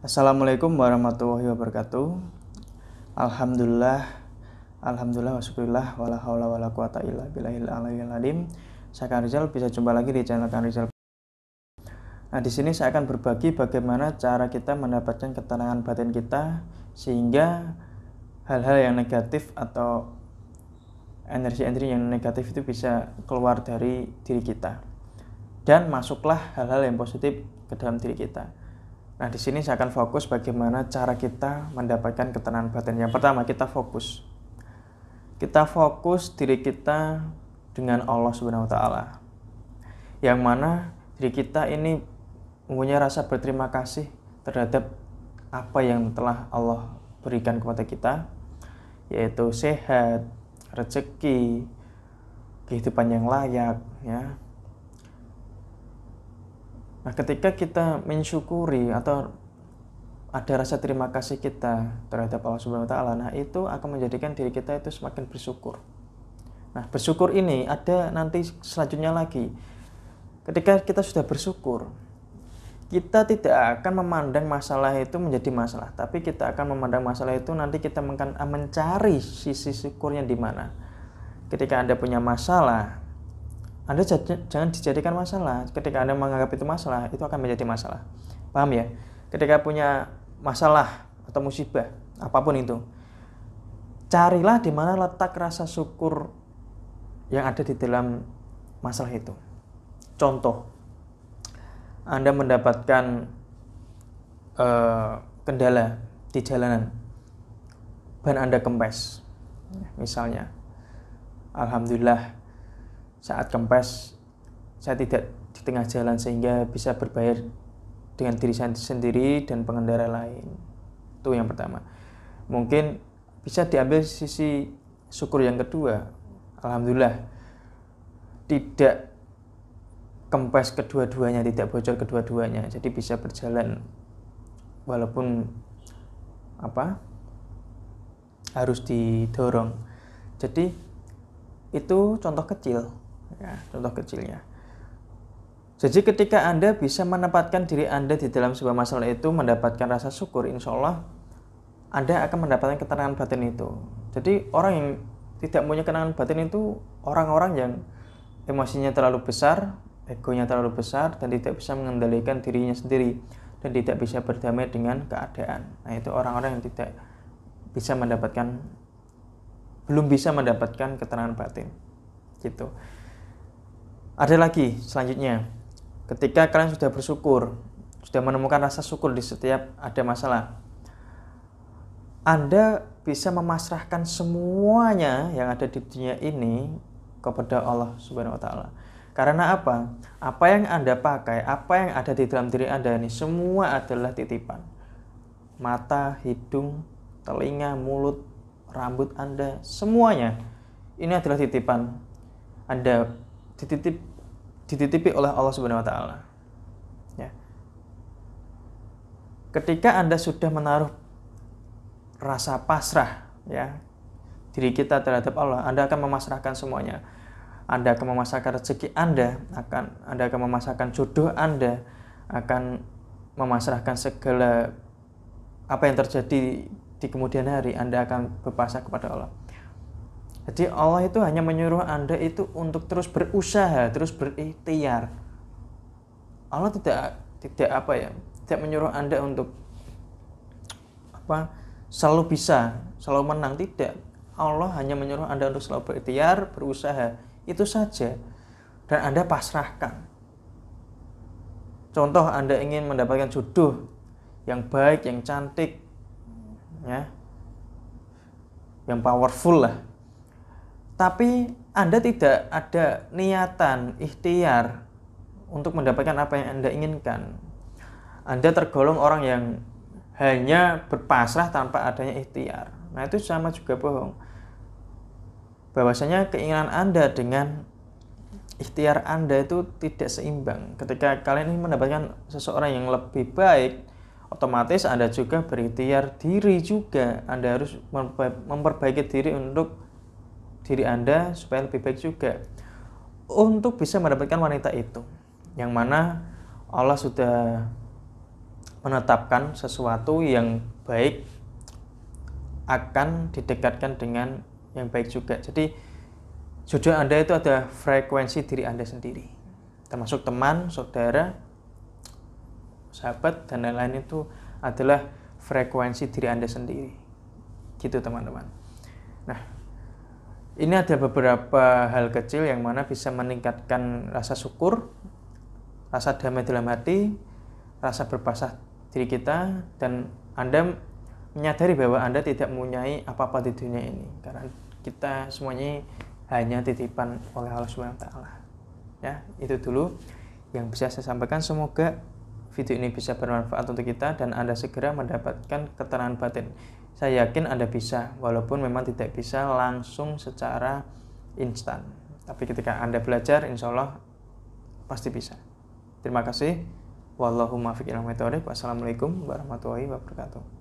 Assalamualaikum warahmatullahi wabarakatuh. Alhamdulillah Alhamdulillah wa wala haula wala quwata illa billahil aliyil alim. Saya Kang Rizal bisa jumpa lagi di channel Kang Rizal. Nah, di sini saya akan berbagi bagaimana cara kita mendapatkan ketenangan batin kita sehingga hal-hal yang negatif atau energi-energi yang negatif itu bisa keluar dari diri kita. Dan masuklah hal-hal yang positif ke dalam diri kita. Nah, di sini saya akan fokus bagaimana cara kita mendapatkan ketenangan batin. Yang pertama, kita fokus. Kita fokus diri kita dengan Allah Subhanahu wa taala. Yang mana diri kita ini mempunyai rasa berterima kasih terhadap apa yang telah Allah berikan kepada kita, yaitu sehat, rezeki, kehidupan yang layak, ya, Nah, ketika kita mensyukuri atau ada rasa terima kasih kita terhadap Allah Subhanahu wa taala, nah itu akan menjadikan diri kita itu semakin bersyukur. Nah, bersyukur ini ada nanti selanjutnya lagi. Ketika kita sudah bersyukur, kita tidak akan memandang masalah itu menjadi masalah, tapi kita akan memandang masalah itu nanti kita akan mencari sisi syukurnya di mana. Ketika Anda punya masalah, anda jangan dijadikan masalah. Ketika Anda menganggap itu masalah, itu akan menjadi masalah. Paham ya? Ketika punya masalah atau musibah, apapun itu, carilah di mana letak rasa syukur yang ada di dalam masalah itu. Contoh, Anda mendapatkan uh, kendala di jalanan, ban Anda kempes, misalnya. Alhamdulillah saat kempes saya tidak di tengah jalan sehingga bisa berbayar dengan diri saya sendiri dan pengendara lain. Itu yang pertama. Mungkin bisa diambil sisi syukur yang kedua. Alhamdulillah tidak kempes kedua-duanya, tidak bocor kedua-duanya. Jadi bisa berjalan walaupun apa? harus didorong. Jadi itu contoh kecil ya, contoh kecilnya jadi ketika Anda bisa menempatkan diri Anda di dalam sebuah masalah itu mendapatkan rasa syukur insya Allah Anda akan mendapatkan ketenangan batin itu jadi orang yang tidak punya ketenangan batin itu orang-orang yang emosinya terlalu besar egonya terlalu besar dan tidak bisa mengendalikan dirinya sendiri dan tidak bisa berdamai dengan keadaan nah itu orang-orang yang tidak bisa mendapatkan belum bisa mendapatkan ketenangan batin gitu ada lagi selanjutnya, ketika kalian sudah bersyukur, sudah menemukan rasa syukur di setiap ada masalah, Anda bisa memasrahkan semuanya yang ada di dunia ini kepada Allah Subhanahu wa taala. Karena apa? Apa yang Anda pakai, apa yang ada di dalam diri Anda ini semua adalah titipan. Mata, hidung, telinga, mulut, rambut Anda, semuanya ini adalah titipan. Anda dititip dititipi oleh Allah Subhanahu wa taala. Ya. Ketika Anda sudah menaruh rasa pasrah ya diri kita terhadap Allah, Anda akan memasrahkan semuanya. Anda akan memasrahkan rezeki Anda, akan Anda akan memasrahkan jodoh Anda, akan memasrahkan segala apa yang terjadi di kemudian hari Anda akan berpasrah kepada Allah. Jadi Allah itu hanya menyuruh Anda itu untuk terus berusaha, terus berikhtiar. Allah tidak tidak apa ya, tidak menyuruh Anda untuk apa? selalu bisa, selalu menang tidak. Allah hanya menyuruh Anda untuk selalu berikhtiar, berusaha. Itu saja. Dan Anda pasrahkan. Contoh Anda ingin mendapatkan jodoh yang baik, yang cantik, ya. Yang powerful lah tapi Anda tidak ada niatan ikhtiar untuk mendapatkan apa yang Anda inginkan. Anda tergolong orang yang hanya berpasrah tanpa adanya ikhtiar. Nah, itu sama juga bohong. Bahwasanya keinginan Anda dengan ikhtiar Anda itu tidak seimbang. Ketika kalian ingin mendapatkan seseorang yang lebih baik, otomatis Anda juga berikhtiar diri juga. Anda harus memperbaiki diri untuk diri Anda supaya lebih baik juga untuk bisa mendapatkan wanita itu yang mana Allah sudah menetapkan sesuatu yang baik akan didekatkan dengan yang baik juga. Jadi jodoh Anda itu ada frekuensi diri Anda sendiri. Termasuk teman, saudara, sahabat dan lain-lain itu adalah frekuensi diri Anda sendiri. Gitu teman-teman. Nah, ini ada beberapa hal kecil yang mana bisa meningkatkan rasa syukur, rasa damai dalam hati, rasa berpasah diri kita, dan Anda menyadari bahwa Anda tidak mempunyai apa-apa di dunia ini. Karena kita semuanya hanya titipan oleh Allah SWT. Ya, itu dulu yang bisa saya sampaikan. Semoga video ini bisa bermanfaat untuk kita dan Anda segera mendapatkan ketenangan batin saya yakin Anda bisa, walaupun memang tidak bisa langsung secara instan. Tapi ketika Anda belajar, insya Allah pasti bisa. Terima kasih. Wallahu muwaffiq ila Wassalamualaikum warahmatullahi wabarakatuh.